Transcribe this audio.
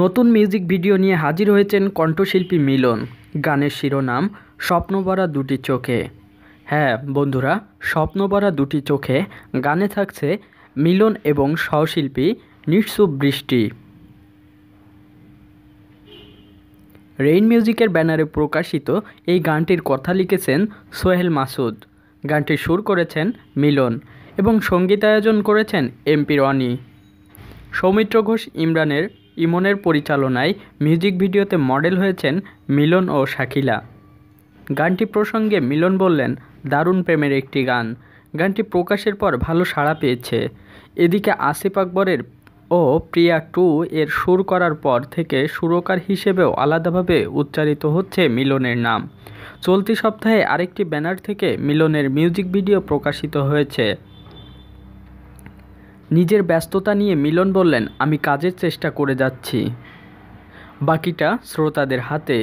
নতুন music video নিয়ে হাজির হয়েছেন কণ্ঠশিল্পী মিলন গানের শিরোনাম স্বপ্নবরা দুটি চোখে হ্যাঁ বন্ধুরা স্বপ্নবরা দুটি চোখে গানে থাকছে মিলন এবং সহশিল্পী নিঃসু বৃষ্টি রেইন মিউজিকের ব্যানারে প্রকাশিত এই গানটির কথা লিখেছেন সোহেল মাসুদ গানটি সুর করেছেন মিলন এবং সঙ্গীতায়োজন করেছেন এমপি রনি সৌমিত্র ঘোষ ইমরানের ইমনের পরিচালনায় মিউজিক ভিডিওতে মডেল হয়েছেন মিলন ও শাকিলা গানটি প্রসঙ্গে মিলন বললেন দারুণ প্রেমের একটি গান গানটি প্রকাশের পর ভালো সাড়া পেয়েছে এদিকে আসিফ আকবরের ও প্রিয়া টু এর সুর করার পর থেকে সুরকার হিসেবেও আলাদাভাবে উচ্চারিত হচ্ছে মিলনের নাম চলতি সপ্তাহে আরেকটি ব্যানার থেকে মিলনের মিউজিক ভিডিও প্রকাশিত হয়েছে নিজের ব্যস্ততা নিয়ে মিলন বললেন আমি কাজের চেষ্টা করে যাচ্ছি বাকিটা শ্রোতাদের হাতে